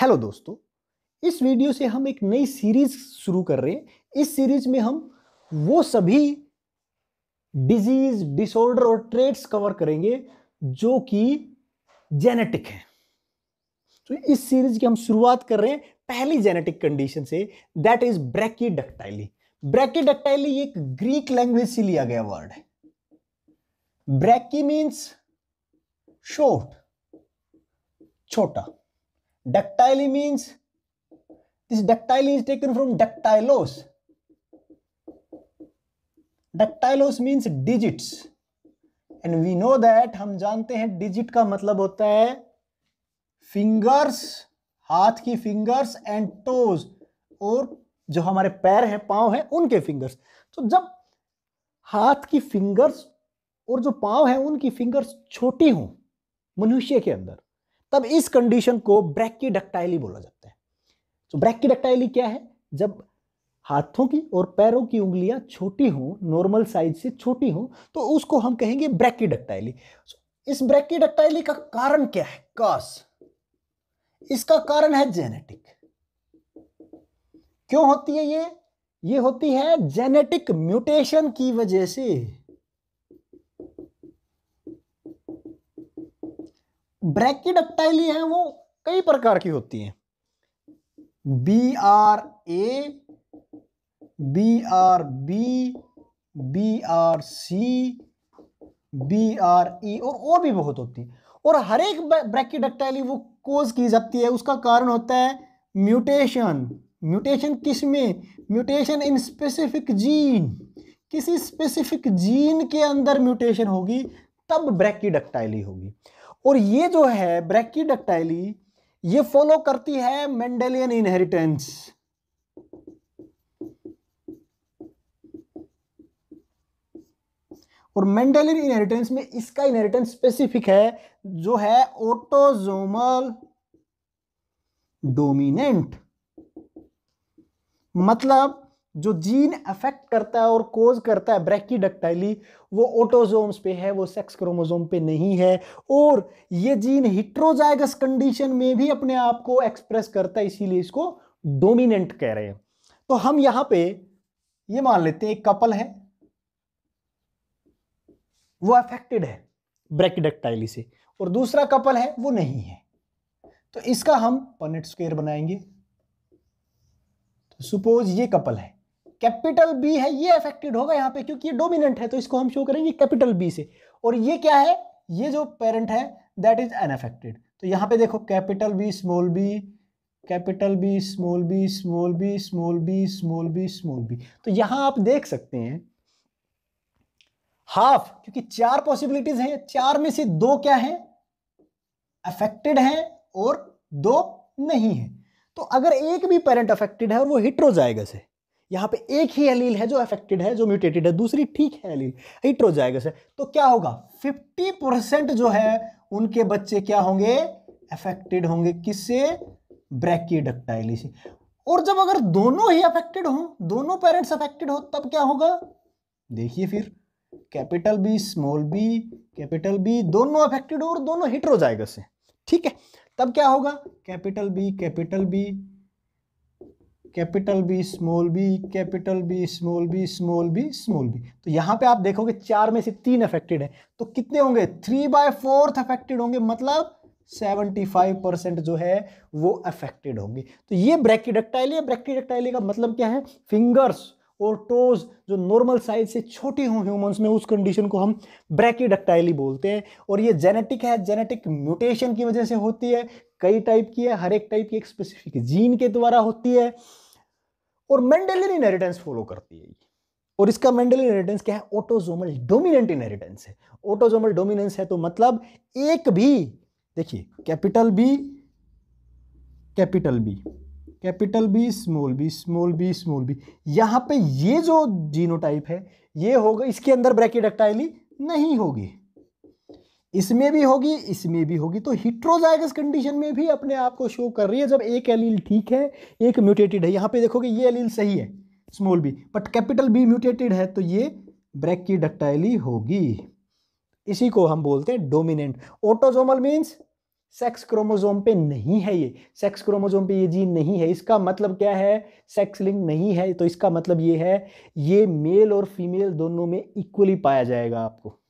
Hello दोस्तों इस video से हम एक नई सीरीज शुरू कर रहे हैं इस सीरीज में हम वो सभी डिजीज डिसऑर्डर और ट्रेड्स कवर करेंगे जो कि जेनेटिक हैं तो इस सीरीज की हम शुरुआत कर रहे हैं पहली जेनेटिक कंडीशन से दैट इज ब्रैकीडक्टाइली ब्रैकीडक्टाइली एक ग्रीक लैंग्वेज से लिया गया वर्ड है ब्रैकी मीन्स शॉर्ट छोटा Ductile means this ductile is taken from ductilos. Ductilos means digits. And we know that हम जानते हैं डिजिट का मतलब होता है फिंगर्स हाथ की फिंगर्स एंड टोज और जो हमारे पैर हैं पांव हैं उनके फिंगर्स तो जब हाथ की फिंगर्स और जो पांव हैं उनकी फिंगर्स छोटी हो मनुष्य के अंदर तब इस कंडीशन को ब्रैकी डक्टाइली बोला जाता है तो ब्रैकी डक्टाइली क्या है जब हाथों की और पैरों की उंगलियां छोटी हों नॉर्मल साइज से छोटी हों तो उसको हम कहेंगे ब्रैकी डक्टाइली इस ब्रैकी डक्टाइली का कारण क्या है कॉस इसका कारण है जेनेटिक क्यों होती है ये ये होती है जेनेटिक म्यूटेशन की वजह से ब्रैकेडक्टाइली हैं वो कई प्रकार की होती हैं B R A B R B B R C B R E और और भी बहुत होती है और हर एक ब्रैकेडक्टाइली वो कोज की जाती है उसका कारण होता है म्यूटेशन म्यूटेशन किस में म्यूटेशन इन स्पेसिफिक जीन किसी स्पेसिफिक जीन के अंदर म्यूटेशन होगी तब ब्रैकेडक्टाइली होगी और ये जो है ब्रैकीडक्टाइली ये फॉलो करती है मेंडेलियन इनहेरिटेंस और मेंडेलियन इनहेरिटेंस में इसका इनहेरिटेंस स्पेसिफिक है जो है ऑटोजोमल डोमिनेंट मतलब जो जीन अफेक्ट करता है और कोज करता है ब्रैकीडक्टाइली वो ऑटोजोम्स पे है वो सेक्स क्रोमोजोम पे नहीं है और ये जीन हिट्रोजाइगस कंडीशन में भी अपने आप को एक्सप्रेस करता है इसीलिए इसको डोमिनेंट कह रहे हैं तो हम यहां पे ये मान लेते हैं एक कपल है वो अफेक्टेड है ब्रैकीडक्टाइली से और दूसरा कपल है वो नहीं है तो इसका हम पनेट स्क्वेयर बनाएंगे तो सपोज ये कपल है कैपिटल बी है ये अफेक्टेड होगा यहाँ पे क्योंकि ये डोमिनेंट है तो इसको हम शो करेंगे कैपिटल बी से और ये क्या है ये जो पेरेंट है दैट इज अनफेक्टेड तो यहाँ पे देखो capital B small B capital B small B small B small B small B small B तो यहाँ आप देख सकते हैं हाफ क्योंकि चार पॉसिबिलिटीज हैं चार में से दो क्या है अफेक्टेड है और दो नहीं है तो अगर एक भी पेरेंट अफेक्टेड है और वो हिट्रोजाइगस है यहाँ पे एक ही एलील है जो अफेक्टेड है जो म्यूटेटेड है दूसरी ठीक है एलील हिट्रोजाइगस है तो क्या होगा 50 परसेंट जो है उनके बच्चे क्या होंगे अफेक्टेड होंगे किससे ब्रैकीडक्टाइली से और जब अगर दोनों ही अफेक्टेड हो दोनों पेरेंट्स अफेक्टेड हो तब क्या होगा देखिए फिर capital B small B capital B दोनों अफेक्टेड हो और दोनों हिट्रोजाइगस है ठीक है तब क्या होगा capital B capital B capital B small B capital B small B small B small B तो यहाँ पे आप देखोगे चार में से तीन अफेक्टेड हैं तो कितने होंगे थ्री बाय फोर्थ अफेक्टेड होंगे मतलब सेवेंटी फाइव परसेंट जो है वो अफेक्टेड होंगे तो ये है ब्रैकिडक्टाइलिया का मतलब क्या है फिंगर्स और टोज जो नॉर्मल साइज से छोटे हों ह्यूमंस में उस कंडीशन को हम ब्रैकिडक्टाइली बोलते हैं और ये जेनेटिक है जेनेटिक म्यूटेशन की वजह से होती है कई टाइप की है हर एक टाइप की एक स्पेसिफिक जीन के द्वारा होती है और मेंडेलियन इनहेरिटेंस फॉलो करती है और इसका मेंडेलियन इनहेरिटेंस क्या है ऑटोजोमल डोमिनेंट इनहेरिटेंस है ऑटोजोमल डोमिनेंस है तो मतलब एक भी देखिए capital B capital B capital B small B small B small B यहां पे ये जो जीनोटाइप है ये होगा इसके अंदर ब्रैकेट डक्टाइली नहीं होगी इसमें भी होगी इसमें भी होगी तो हिट्रोजाइगस कंडीशन में भी अपने आप को शो कर रही है जब एक एलील ठीक है एक म्यूटेटेड है यहाँ पे देखोगे ये एलील सही है small B but capital B mutated है तो ये ब्रेक की डक्टाइली होगी इसी को हम बोलते हैं dominant autosomal means sex chromosome पे नहीं है ये सेक्स क्रोमोजोम पे ये जीन नहीं है इसका मतलब क्या है सेक्स लिंक नहीं है तो इसका मतलब ये है ये मेल और फीमेल दोनों में इक्वली पाया जाएगा आपको